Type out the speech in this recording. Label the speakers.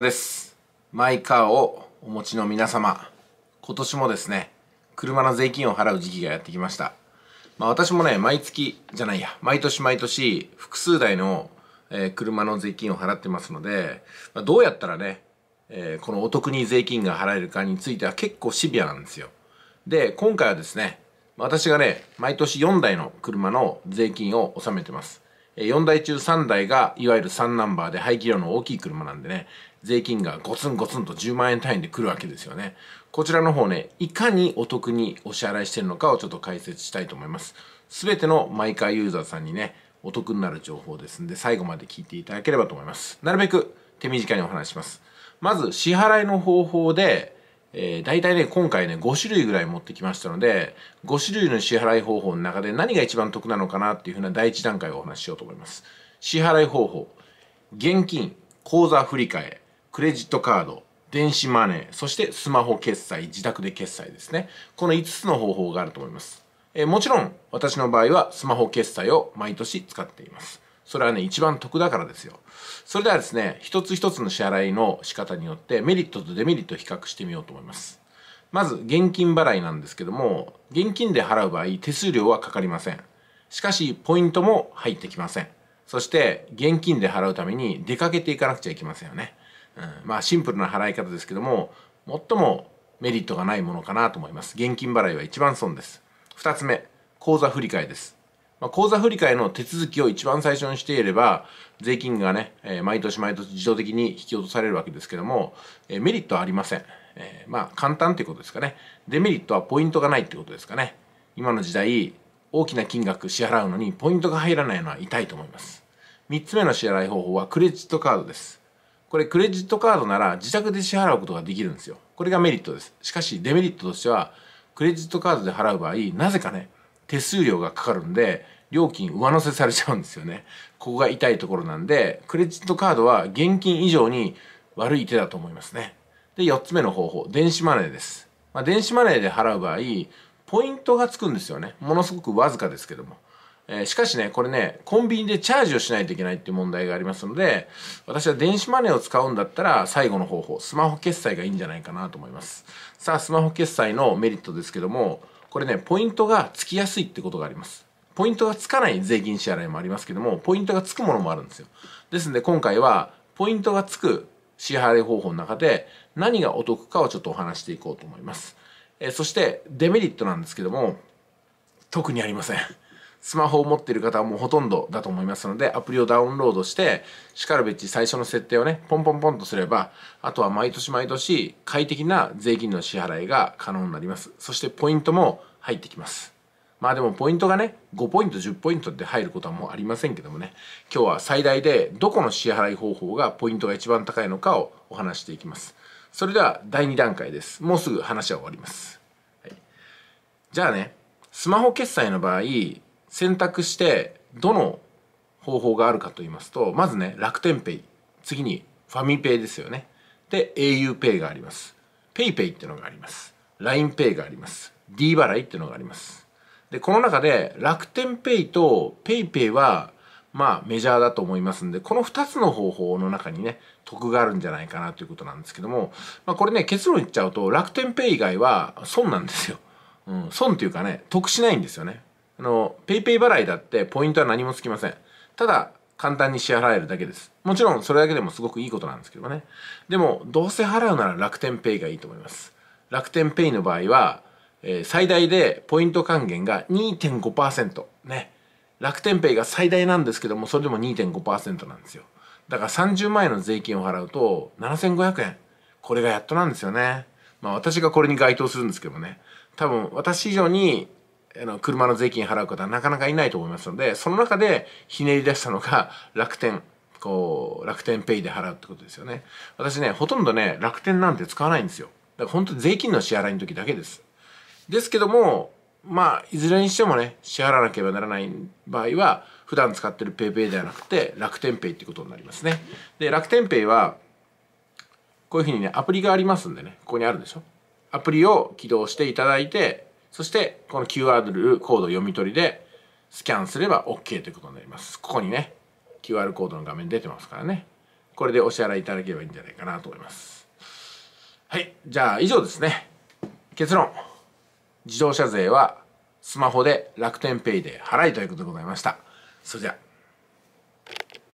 Speaker 1: です。マイカーをお持ちの皆様、今年もですね、車の税金を払う時期がやってきました。まあ私もね、毎月じゃないや、毎年毎年複数台の、えー、車の税金を払ってますので、まあ、どうやったらね、えー、このお得に税金が払えるかについては結構シビアなんですよ。で、今回はですね、私がね、毎年4台の車の税金を納めてます。4台中3台がいわゆる3ナンバーで排気量の大きい車なんでね、税金がゴツンゴツンと10万円単位で来るわけですよね。こちらの方ね、いかにお得にお支払いしてるのかをちょっと解説したいと思います。すべてのマイカーユーザーさんにね、お得になる情報ですんで、最後まで聞いていただければと思います。なるべく手短にお話します。まず、支払いの方法で、えー、大体ね、今回ね、5種類ぐらい持ってきましたので、5種類の支払い方法の中で何が一番得なのかなっていうふうな第一段階をお話ししようと思います。支払い方法、現金、口座振替、クレジットカード、電子マネー、そしてスマホ決済、自宅で決済ですね。この5つの方法があると思います。えー、もちろん、私の場合はスマホ決済を毎年使っています。それはね、一番得だからですよ。それではですね、一つ一つの支払いの仕方によってメリットとデメリットを比較してみようと思います。まず、現金払いなんですけども、現金で払う場合、手数料はかかりません。しかし、ポイントも入ってきません。そして、現金で払うために出かけていかなくちゃいけませんよね。うん、まあ、シンプルな払い方ですけども、最もメリットがないものかなと思います。現金払いは一番損です。二つ目、口座振替です。まあ、口座振替の手続きを一番最初にしていれば、税金がね、えー、毎年毎年自動的に引き落とされるわけですけども、えー、メリットはありません。えー、まあ、簡単ってことですかね。デメリットはポイントがないってことですかね。今の時代、大きな金額支払うのにポイントが入らないのは痛いと思います。3つ目の支払い方法はクレジットカードです。これクレジットカードなら自宅で支払うことができるんですよ。これがメリットです。しかしデメリットとしては、クレジットカードで払う場合、なぜかね、手数料がかかるんで料金上乗せされちゃうんですよねここが痛いところなんでクレジットカードは現金以上に悪い手だと思いますねで4つ目の方法電子マネーです、まあ、電子マネーで払う場合ポイントがつくんですよねものすごくわずかですけどもえしかしね、これね、コンビニでチャージをしないといけないっていう問題がありますので、私は電子マネーを使うんだったら、最後の方法、スマホ決済がいいんじゃないかなと思います。さあ、スマホ決済のメリットですけども、これね、ポイントがつきやすいってことがあります。ポイントがつかない税金支払いもありますけども、ポイントがつくものもあるんですよ。ですので今回は、ポイントがつく支払い方法の中で何がお得かをちょっとお話していこうと思います。えそしてデメリットなんですけども、特にありません。スマホを持っている方はもうほとんどだと思いますので、アプリをダウンロードして、しかるべき最初の設定をね、ポンポンポンとすれば、あとは毎年毎年快適な税金の支払いが可能になります。そしてポイントも入ってきます。まあでもポイントがね、5ポイント、10ポイントって入ることはもうありませんけどもね、今日は最大でどこの支払い方法がポイントが一番高いのかをお話していきます。それでは第2段階です。もうすぐ話は終わります。はい、じゃあね、スマホ決済の場合、選択してどの方法があるかと言いますとまずね楽天ペイ次にファミペイですよねで a u ペイがあります PayPay っていうのがあります LINEPay があります d 払いっていうのがありますでこの中で楽天ペイと PayPay はまあメジャーだと思いますんで、この2つの方法の中にね、得があるんじゃないかなということなんですけども、まあこれね、結論言っちゃうと、楽天ペイ以外は損なんですよ。うん、損というかね、得しないんですよね。あの、PayPay 払いだってポイントは何もつきません。ただ、簡単に支払えるだけです。もちろんそれだけでもすごくいいことなんですけどね。でも、どうせ払うなら楽天ペイがいいと思います。楽天ペイの場合は、えー、最大でポイント還元が2.5%。ね。楽天ペイが最大なんですけども、それでも2.5%なんですよ。だから30万円の税金を払うと7500円。これがやっとなんですよね。まあ私がこれに該当するんですけどね。多分私以上にあの車の税金払う方はなかなかいないと思いますのでその中でひねり出したのが楽天こう楽天ペイで払うってことですよね私ねほとんどね楽天なんて使わないんですよだから本当税金の支払いの時だけですですけどもまあいずれにしてもね支払わなければならない場合は普段使ってるペイペイではなくて楽天ペイってことになりますねで楽天ペイはこういうふうにねアプリがありますんでねここにあるでしょアプリを起動していただいてそしてこの QR コード読み取りでスキャンすれば OK ということになりますここにね QR コードの画面出てますからねこれでお支払いいただければいいんじゃないかなと思いますはいじゃあ以上ですね結論自動車税はスマホで楽天ペイで払いということでございましたそれじゃあ